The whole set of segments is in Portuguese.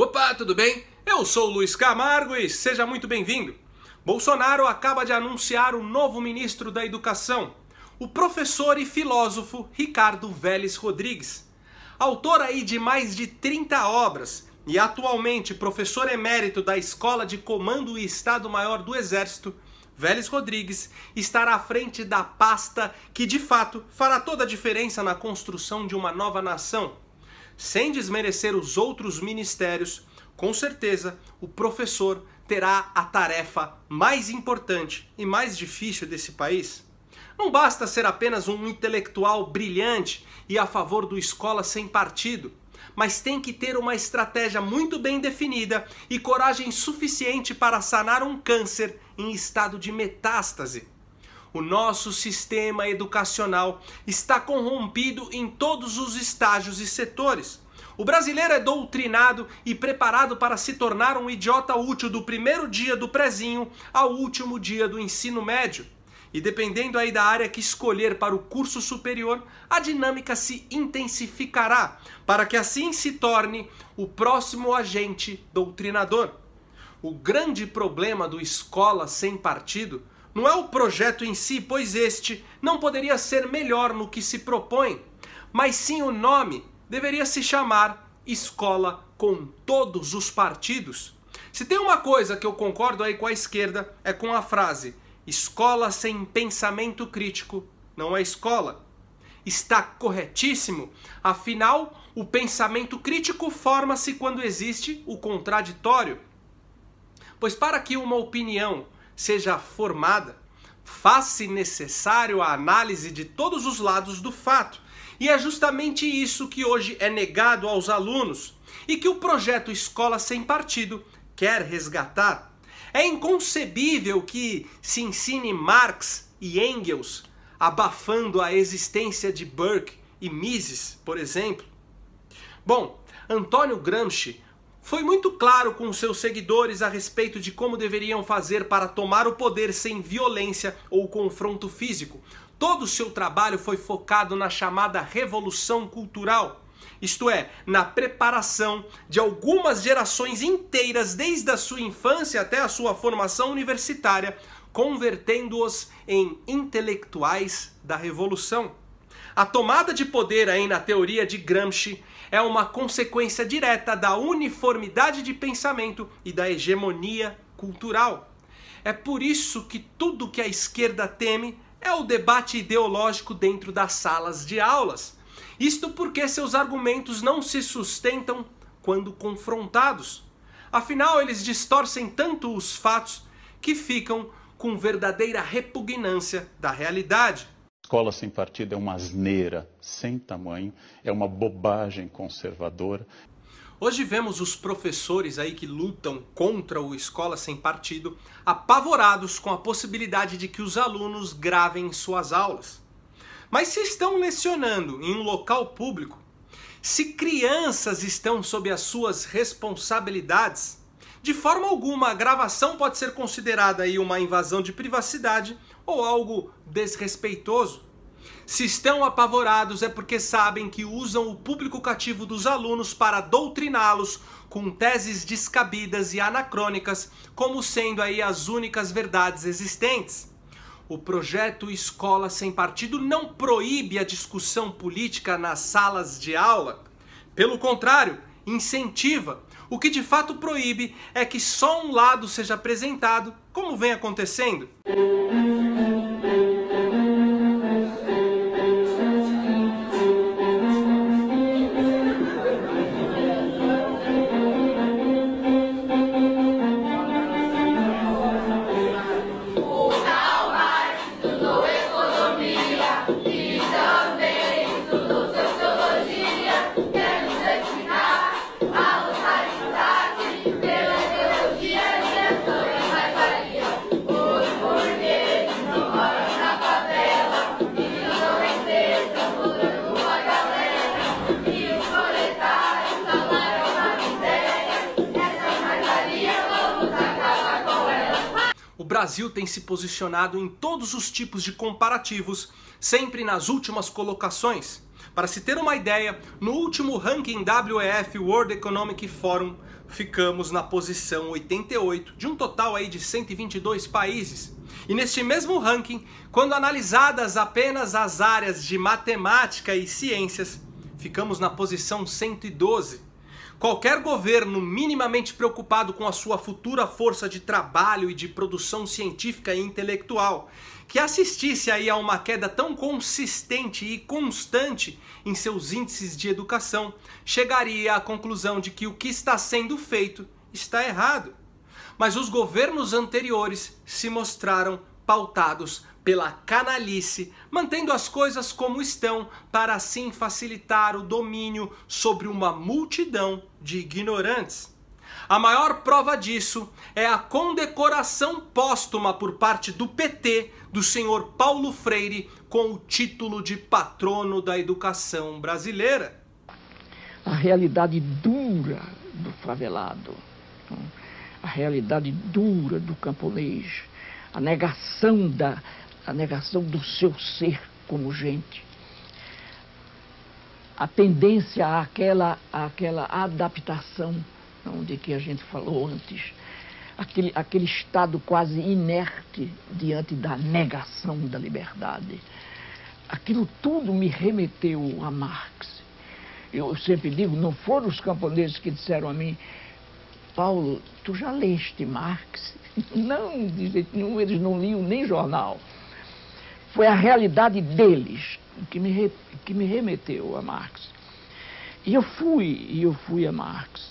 Opa, tudo bem? Eu sou Luiz Camargo e seja muito bem-vindo. Bolsonaro acaba de anunciar o novo ministro da Educação, o professor e filósofo Ricardo Vélez Rodrigues. Autor aí de mais de 30 obras e atualmente professor emérito da Escola de Comando e Estado-Maior do Exército, Vélez Rodrigues estará à frente da pasta que de fato fará toda a diferença na construção de uma nova nação sem desmerecer os outros ministérios, com certeza o professor terá a tarefa mais importante e mais difícil desse país? Não basta ser apenas um intelectual brilhante e a favor do escola sem partido, mas tem que ter uma estratégia muito bem definida e coragem suficiente para sanar um câncer em estado de metástase. O nosso sistema educacional está corrompido em todos os estágios e setores. O brasileiro é doutrinado e preparado para se tornar um idiota útil do primeiro dia do prezinho ao último dia do ensino médio. E dependendo aí da área que escolher para o curso superior, a dinâmica se intensificará, para que assim se torne o próximo agente doutrinador. O grande problema do escola sem partido não é o projeto em si, pois este não poderia ser melhor no que se propõe, mas sim o nome deveria se chamar Escola com Todos os Partidos. Se tem uma coisa que eu concordo aí com a esquerda é com a frase: escola sem pensamento crítico não é escola. Está corretíssimo, afinal, o pensamento crítico forma-se quando existe o contraditório. Pois para que uma opinião seja formada, faz-se necessário a análise de todos os lados do fato. E é justamente isso que hoje é negado aos alunos e que o projeto Escola Sem Partido quer resgatar. É inconcebível que se ensine Marx e Engels abafando a existência de Burke e Mises, por exemplo. Bom, Antônio Gramsci foi muito claro com seus seguidores a respeito de como deveriam fazer para tomar o poder sem violência ou confronto físico. Todo o seu trabalho foi focado na chamada revolução cultural isto é, na preparação de algumas gerações inteiras, desde a sua infância até a sua formação universitária, convertendo-os em intelectuais da revolução. A tomada de poder aí na teoria de Gramsci é uma consequência direta da uniformidade de pensamento e da hegemonia cultural. É por isso que tudo que a esquerda teme é o debate ideológico dentro das salas de aulas. Isto porque seus argumentos não se sustentam quando confrontados. Afinal, eles distorcem tanto os fatos que ficam com verdadeira repugnância da realidade. Escola sem partido é uma asneira sem tamanho, é uma bobagem conservadora. Hoje vemos os professores aí que lutam contra o Escola Sem Partido apavorados com a possibilidade de que os alunos gravem suas aulas. Mas se estão lecionando em um local público, se crianças estão sob as suas responsabilidades, de forma alguma a gravação pode ser considerada aí uma invasão de privacidade ou algo desrespeitoso. Se estão apavorados é porque sabem que usam o público cativo dos alunos para doutriná-los com teses descabidas e anacrônicas como sendo aí as únicas verdades existentes. O projeto Escola Sem Partido não proíbe a discussão política nas salas de aula. Pelo contrário, incentiva. O que de fato proíbe é que só um lado seja apresentado, como vem acontecendo. Brasil tem se posicionado em todos os tipos de comparativos, sempre nas últimas colocações. Para se ter uma ideia, no último ranking WEF World Economic Forum, ficamos na posição 88, de um total aí de 122 países. E neste mesmo ranking, quando analisadas apenas as áreas de matemática e ciências, ficamos na posição 112. Qualquer governo minimamente preocupado com a sua futura força de trabalho e de produção científica e intelectual que assistisse aí a uma queda tão consistente e constante em seus índices de educação, chegaria à conclusão de que o que está sendo feito está errado. Mas os governos anteriores se mostraram pautados pela canalice, mantendo as coisas como estão, para assim facilitar o domínio sobre uma multidão de ignorantes. A maior prova disso é a condecoração póstuma por parte do PT do senhor Paulo Freire com o título de patrono da educação brasileira. A realidade dura do favelado, a realidade dura do camponês, a negação da a negação do seu ser como gente. A tendência àquela, aquela adaptação, onde que a gente falou antes, aquele, aquele estado quase inerte diante da negação da liberdade. Aquilo tudo me remeteu a Marx. Eu sempre digo, não foram os camponeses que disseram a mim, Paulo, tu já leste Marx? Não, de jeito nenhum, eles não liam nem jornal. Foi a realidade deles que me, re, que me remeteu a Marx. E eu fui, e eu fui a Marx.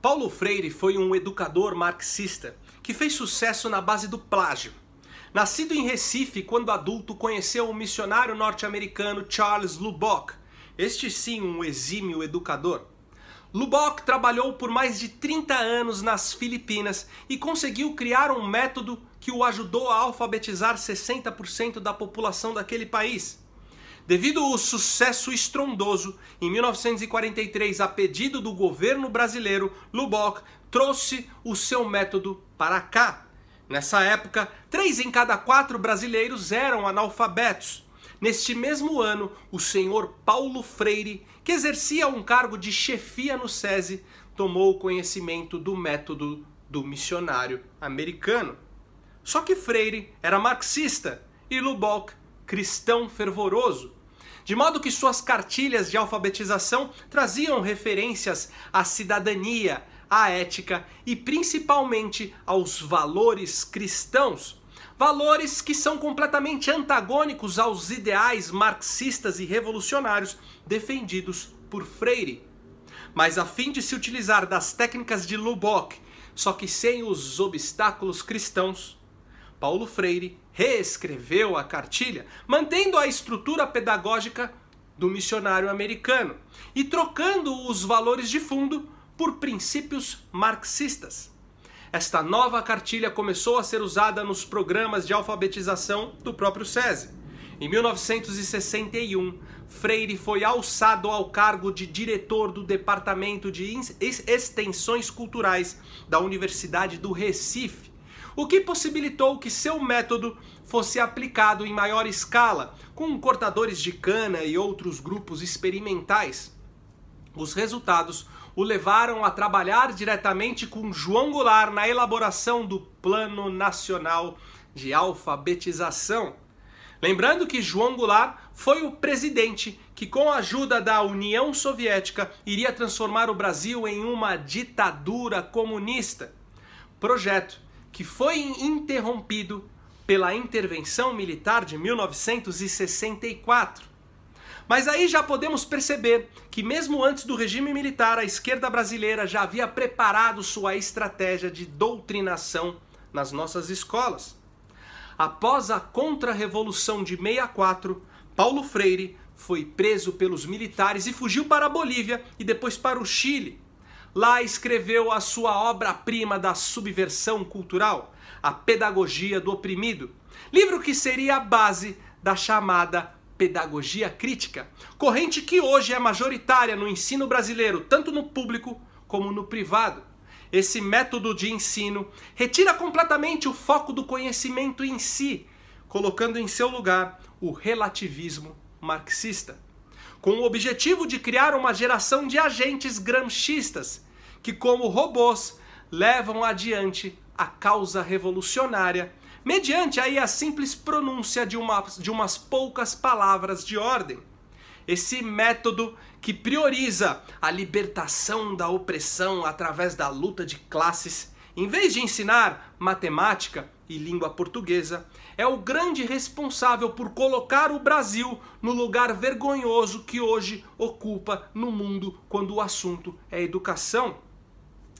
Paulo Freire foi um educador marxista que fez sucesso na base do plágio. Nascido em Recife, quando adulto, conheceu o missionário norte-americano Charles Lubbock, este sim um exímio educador. Lubok trabalhou por mais de 30 anos nas Filipinas e conseguiu criar um método que o ajudou a alfabetizar 60% da população daquele país. Devido ao sucesso estrondoso, em 1943, a pedido do governo brasileiro, Lubok trouxe o seu método para cá. Nessa época, três em cada quatro brasileiros eram analfabetos. Neste mesmo ano, o senhor Paulo Freire, que exercia um cargo de chefia no SESI, tomou conhecimento do método do missionário americano. Só que Freire era marxista e Lubbock cristão fervoroso, de modo que suas cartilhas de alfabetização traziam referências à cidadania, à ética e principalmente aos valores cristãos valores que são completamente antagônicos aos ideais marxistas e revolucionários defendidos por Freire. Mas a fim de se utilizar das técnicas de Lubbock, só que sem os obstáculos cristãos, Paulo Freire reescreveu a cartilha, mantendo a estrutura pedagógica do missionário americano e trocando os valores de fundo por princípios marxistas. Esta nova cartilha começou a ser usada nos programas de alfabetização do próprio SESI. Em 1961, Freire foi alçado ao cargo de diretor do Departamento de Extensões Culturais da Universidade do Recife, o que possibilitou que seu método fosse aplicado em maior escala, com cortadores de cana e outros grupos experimentais. Os resultados o levaram a trabalhar diretamente com João Goulart na elaboração do Plano Nacional de Alfabetização. Lembrando que João Goulart foi o presidente que, com a ajuda da União Soviética, iria transformar o Brasil em uma ditadura comunista. Projeto que foi interrompido pela intervenção militar de 1964. Mas aí já podemos perceber que, mesmo antes do regime militar, a esquerda brasileira já havia preparado sua estratégia de doutrinação nas nossas escolas. Após a contra-revolução de 64, Paulo Freire foi preso pelos militares e fugiu para a Bolívia e depois para o Chile. Lá escreveu a sua obra-prima da subversão cultural, A Pedagogia do Oprimido, livro que seria a base da chamada pedagogia crítica, corrente que hoje é majoritária no ensino brasileiro, tanto no público como no privado. Esse método de ensino retira completamente o foco do conhecimento em si, colocando em seu lugar o relativismo marxista, com o objetivo de criar uma geração de agentes gramscistas que, como robôs, levam adiante a causa revolucionária mediante aí a simples pronúncia de, uma, de umas poucas palavras de ordem. Esse método que prioriza a libertação da opressão através da luta de classes, em vez de ensinar matemática e língua portuguesa, é o grande responsável por colocar o Brasil no lugar vergonhoso que hoje ocupa no mundo quando o assunto é educação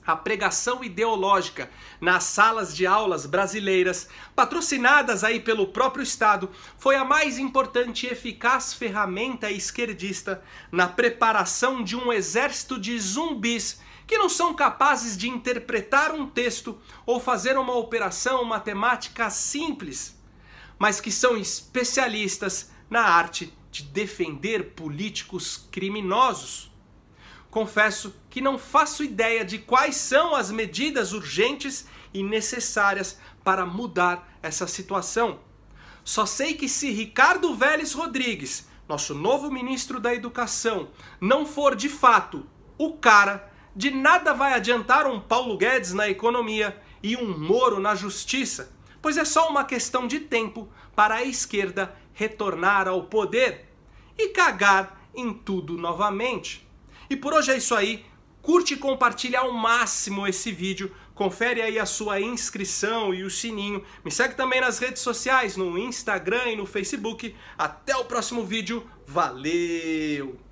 a pregação ideológica nas salas de aulas brasileiras, patrocinadas aí pelo próprio Estado, foi a mais importante e eficaz ferramenta esquerdista na preparação de um exército de zumbis que não são capazes de interpretar um texto ou fazer uma operação matemática simples, mas que são especialistas na arte de defender políticos criminosos confesso que não faço ideia de quais são as medidas urgentes e necessárias para mudar essa situação. Só sei que se Ricardo Vélez Rodrigues, nosso novo ministro da Educação, não for de fato o cara, de nada vai adiantar um Paulo Guedes na economia e um Moro na justiça, pois é só uma questão de tempo para a esquerda retornar ao poder e cagar em tudo novamente. E por hoje é isso aí. Curte e compartilha ao máximo esse vídeo. Confere aí a sua inscrição e o sininho. Me segue também nas redes sociais, no Instagram e no Facebook. Até o próximo vídeo. Valeu!